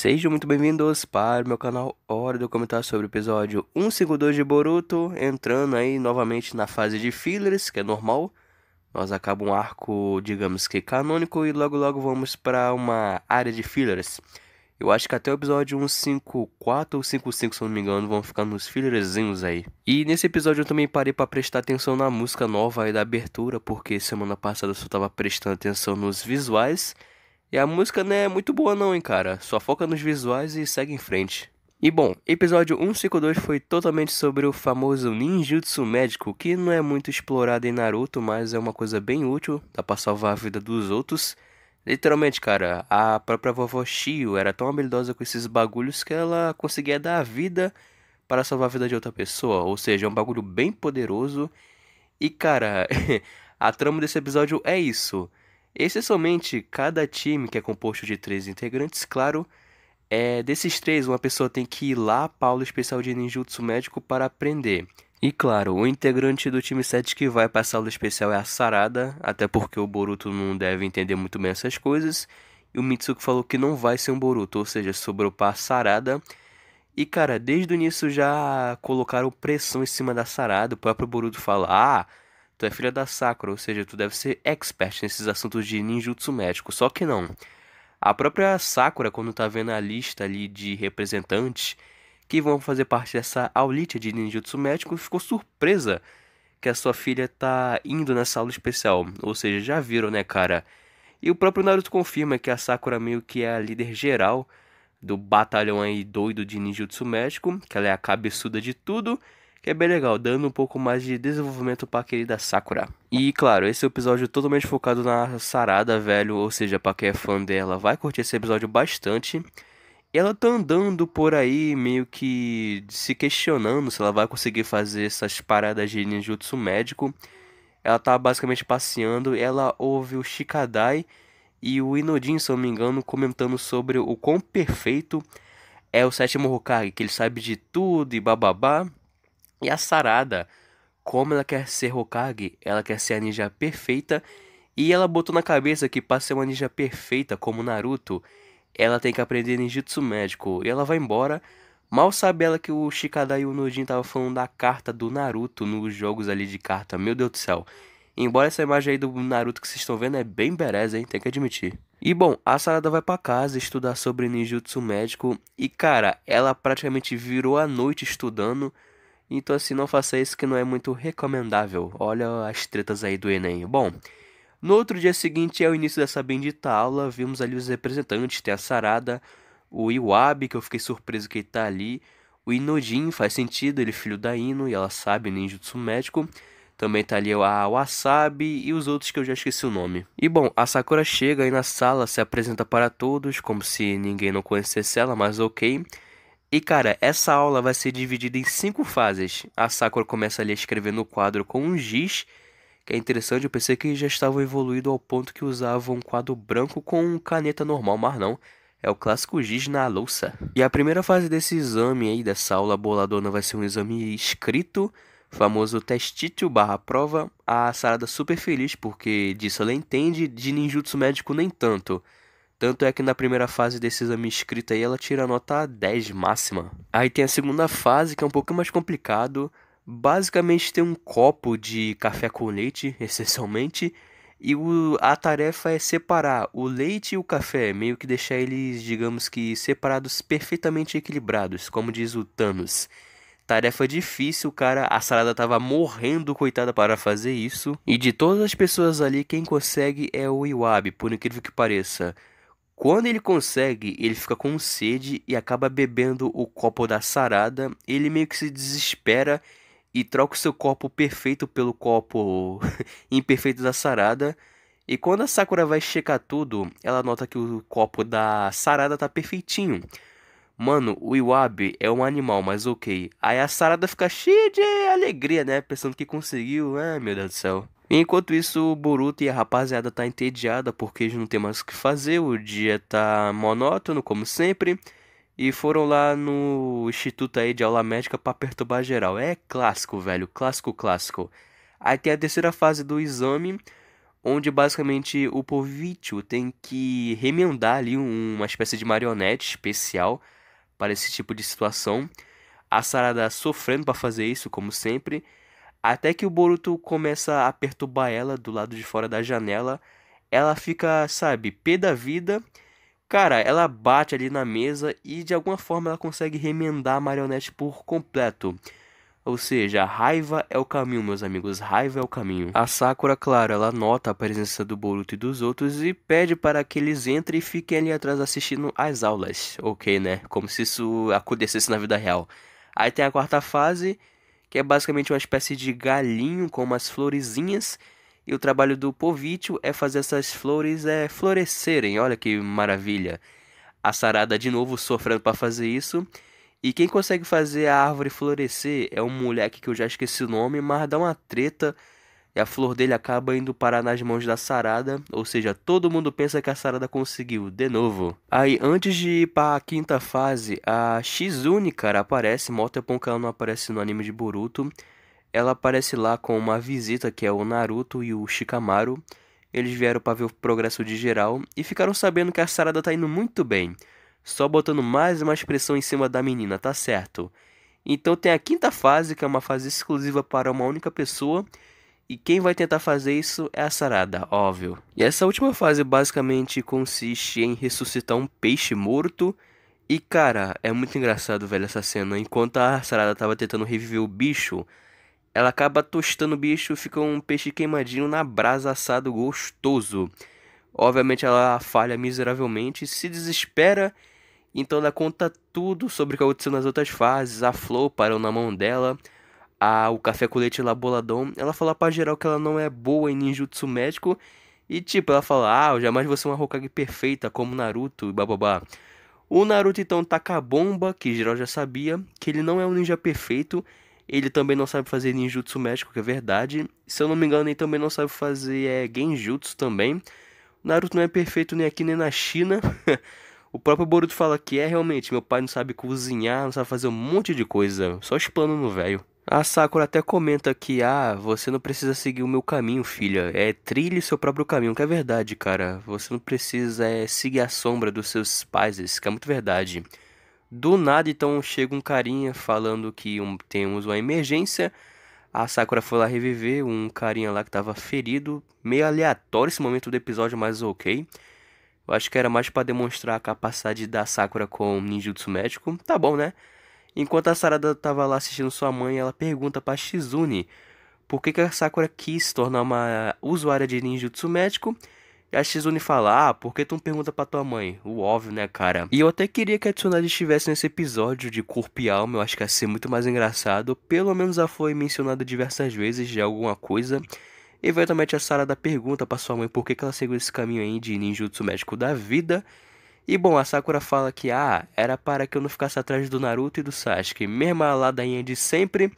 Sejam muito bem-vindos para o meu canal Hora de comentar sobre o episódio 152 de Boruto, entrando aí novamente na fase de fillers, que é normal. Nós acabamos um arco, digamos que canônico, e logo logo vamos para uma área de fillers. Eu acho que até o episódio 154 ou 55, se eu não me engano, vão ficar nos fillerzinhos aí. E nesse episódio eu também parei para prestar atenção na música nova aí da abertura, porque semana passada eu só tava prestando atenção nos visuais. E a música não é muito boa não, hein, cara. Só foca nos visuais e segue em frente. E bom, episódio 152 foi totalmente sobre o famoso ninjutsu médico, que não é muito explorado em Naruto, mas é uma coisa bem útil, dá pra salvar a vida dos outros. Literalmente, cara, a própria vovó Shio era tão habilidosa com esses bagulhos que ela conseguia dar a vida para salvar a vida de outra pessoa, ou seja, é um bagulho bem poderoso. E cara, a trama desse episódio é isso. Excepcionalmente, é cada time, que é composto de três integrantes, claro, é, desses três, uma pessoa tem que ir lá para aula especial de ninjutsu médico para aprender. E claro, o integrante do time 7 que vai para a aula especial é a Sarada, até porque o Boruto não deve entender muito bem essas coisas. E o Mitsuki falou que não vai ser um Boruto, ou seja, sobrou para a Sarada. E cara, desde o início já colocaram pressão em cima da Sarada, o próprio Boruto fala: "Ah, Tu é filha da Sakura, ou seja, tu deve ser expert nesses assuntos de ninjutsu médico. Só que não. A própria Sakura, quando tá vendo a lista ali de representantes que vão fazer parte dessa aulite de ninjutsu médico, ficou surpresa que a sua filha tá indo nessa aula especial. Ou seja, já viram, né, cara? E o próprio Naruto confirma que a Sakura meio que é a líder geral do batalhão aí doido de ninjutsu médico, que ela é a cabeçuda de tudo que é bem legal, dando um pouco mais de desenvolvimento pra querida Sakura. E claro, esse é um episódio totalmente focado na Sarada, velho, ou seja, pra quem é fã dela, vai curtir esse episódio bastante. E ela tá andando por aí, meio que se questionando se ela vai conseguir fazer essas paradas de ninjutsu médico. Ela tá basicamente passeando, ela ouve o Shikadai e o Inodin, se eu não me engano, comentando sobre o quão perfeito é o sétimo Hokage, que ele sabe de tudo e bababá. E a Sarada, como ela quer ser Hokage, ela quer ser a ninja perfeita e ela botou na cabeça que para ser uma ninja perfeita como Naruto, ela tem que aprender ninjutsu médico. E ela vai embora. Mal sabe ela que o Shikada e o Nojin estavam falando da carta do Naruto nos jogos ali de carta. Meu Deus do céu. Embora essa imagem aí do Naruto que vocês estão vendo é bem bereza, hein? Tem que admitir. E bom, a Sarada vai para casa estudar sobre ninjutsu médico. E cara, ela praticamente virou a noite estudando. Então, assim, não faça isso que não é muito recomendável. Olha as tretas aí do Enem. Bom, no outro dia seguinte é o início dessa bendita aula. Vimos ali os representantes: tem a Sarada, o Iwabe, que eu fiquei surpreso que ele tá ali. O Inodin, faz sentido, ele é filho da Ino e ela sabe ninjutsu médico. Também tá ali a Wasabi e os outros que eu já esqueci o nome. E bom, a Sakura chega aí na sala, se apresenta para todos, como se ninguém não conhecesse ela, mas ok. E cara, essa aula vai ser dividida em cinco fases. A Sakura começa ali a escrever no quadro com um giz, que é interessante, eu pensei que já estava evoluído ao ponto que usava um quadro branco com caneta normal, mas não. É o clássico giz na louça. E a primeira fase desse exame aí, dessa aula boladona, vai ser um exame escrito, famoso testítio barra prova. A Sarada super feliz, porque disso ela entende, de ninjutsu médico nem tanto. Tanto é que na primeira fase desse exame escrito aí ela tira a nota 10 máxima. Aí tem a segunda fase que é um pouco mais complicado. Basicamente tem um copo de café com leite, essencialmente, e o, a tarefa é separar o leite e o café, meio que deixar eles, digamos que, separados perfeitamente equilibrados, como diz o Thanos. Tarefa difícil, cara. A salada tava morrendo, coitada, para fazer isso. E de todas as pessoas ali, quem consegue é o Iwabe, por incrível que pareça. Quando ele consegue, ele fica com sede e acaba bebendo o copo da sarada. Ele meio que se desespera e troca o seu copo perfeito pelo copo imperfeito da sarada. E quando a Sakura vai checar tudo, ela nota que o copo da sarada tá perfeitinho. Mano, o Iwabe é um animal, mas ok. Aí a sarada fica cheia de alegria, né? Pensando que conseguiu. Ai, ah, meu Deus do céu. Enquanto isso, o Boruto e a rapaziada tá entediada porque eles não tem mais o que fazer, o dia tá monótono como sempre. E foram lá no instituto aí de aula médica para perturbar geral. É clássico, velho, clássico, clássico. Aí tem a terceira fase do exame, onde basicamente o Povitio tem que remendar ali uma espécie de marionete especial para esse tipo de situação. A Sarada sofrendo para fazer isso, como sempre. Até que o Boruto começa a perturbar ela do lado de fora da janela. Ela fica, sabe, pé da vida. Cara, ela bate ali na mesa e de alguma forma ela consegue remendar a marionete por completo. Ou seja, raiva é o caminho, meus amigos, raiva é o caminho. A Sakura, claro, ela nota a presença do Boruto e dos outros e pede para que eles entrem e fiquem ali atrás assistindo as aulas. Ok, né? Como se isso acontecesse na vida real. Aí tem a quarta fase que é basicamente uma espécie de galinho com umas florezinhas. E o trabalho do Povitio é fazer essas flores é, florescerem. Olha que maravilha. A Sarada de novo sofrendo para fazer isso. E quem consegue fazer a árvore florescer é um moleque que eu já esqueci o nome, mas dá uma treta e a flor dele acaba indo parar nas mãos da Sarada, ou seja, todo mundo pensa que a Sarada conseguiu, de novo. Aí, antes de ir para a quinta fase, a Shizune, cara, aparece, que ela não aparece no anime de Boruto. Ela aparece lá com uma visita que é o Naruto e o Shikamaru. Eles vieram para ver o progresso de geral e ficaram sabendo que a Sarada tá indo muito bem. Só botando mais uma pressão em cima da menina, tá certo? Então tem a quinta fase, que é uma fase exclusiva para uma única pessoa e quem vai tentar fazer isso é a Sarada, óbvio. E essa última fase basicamente consiste em ressuscitar um peixe morto. E cara, é muito engraçado, velho, essa cena. Enquanto a Sarada tava tentando reviver o bicho, ela acaba tostando o bicho, fica um peixe queimadinho na brasa assado gostoso. Obviamente ela falha miseravelmente, se desespera, então ela conta tudo sobre o que aconteceu nas outras fases. A flor parou na mão dela a, o Café com Leite lá boladão, ela fala pra geral que ela não é boa em ninjutsu médico. E tipo, ela fala, ah, eu jamais vou ser uma Hokage perfeita como Naruto e bababá. O Naruto então taca a bomba, que geral já sabia, que ele não é um ninja perfeito. Ele também não sabe fazer ninjutsu médico, que é verdade. Se eu não me engano, ele também não sabe fazer é, genjutsu também. O Naruto não é perfeito nem aqui nem na China. o próprio Boruto fala que é realmente, meu pai não sabe cozinhar, não sabe fazer um monte de coisa. Só explano no velho. A Sakura até comenta que, ah, você não precisa seguir o meu caminho, filha. É trilhe seu próprio caminho, que é verdade, cara. Você não precisa é, seguir a sombra dos seus pais, isso que é muito verdade. Do nada, então, chega um carinha falando que um, temos uma emergência. A Sakura foi lá reviver um carinha lá que tava ferido. Meio aleatório esse momento do episódio, mas ok. Eu acho que era mais para demonstrar a capacidade da Sakura com ninjutsu médico. Tá bom, né? Enquanto a Sarada estava lá assistindo sua mãe, ela pergunta para Shizune por que, que a Sakura quis se tornar uma usuária de ninjutsu médico. E a Shizune fala, ah, por que tu não pergunta pra tua mãe? O óbvio, né, cara? E eu até queria que a Tsunade estivesse nesse episódio de corpo e alma, eu acho que ia ser muito mais engraçado. Pelo menos ela foi mencionada diversas vezes de alguma coisa. Eventualmente a Sarada pergunta pra sua mãe por que, que ela seguiu esse caminho aí de ninjutsu médico da vida. E bom, a Sakura fala que ah, era para que eu não ficasse atrás do Naruto e do Sasuke. Mesma ladainha de sempre.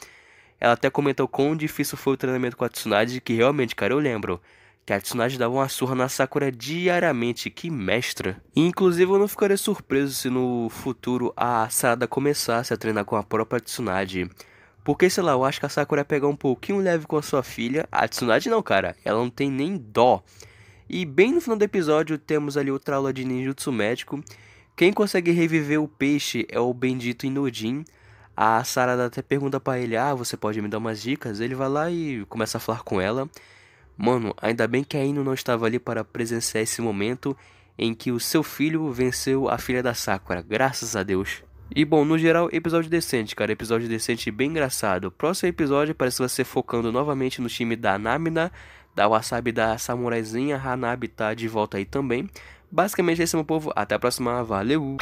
Ela até comentou quão difícil foi o treinamento com a Tsunade, que realmente, cara, eu lembro que a Tsunade dava uma surra na Sakura diariamente, que mestra. E, inclusive, eu não ficaria surpreso se no futuro a Sarada começasse a treinar com a própria Tsunade. Porque, sei lá, eu acho que a Sakura ia pegar um pouquinho leve com a sua filha. A Tsunade não, cara. Ela não tem nem dó e bem no final do episódio temos ali outra aula de ninjutsu médico. Quem consegue reviver o peixe é o bendito Inodin. A Sarada até pergunta para ele: "Ah, você pode me dar umas dicas?". Ele vai lá e começa a falar com ela. Mano, ainda bem que a Ino não estava ali para presenciar esse momento em que o seu filho venceu a filha da Sakura. Graças a Deus. E bom, no geral, episódio decente, cara. Episódio decente bem engraçado. Próximo episódio parece que vai ser focando novamente no time da Namina, da Wasabi da Samuraizinha, Hanabi tá de volta aí também. Basicamente esse é meu povo. Até a próxima. Valeu!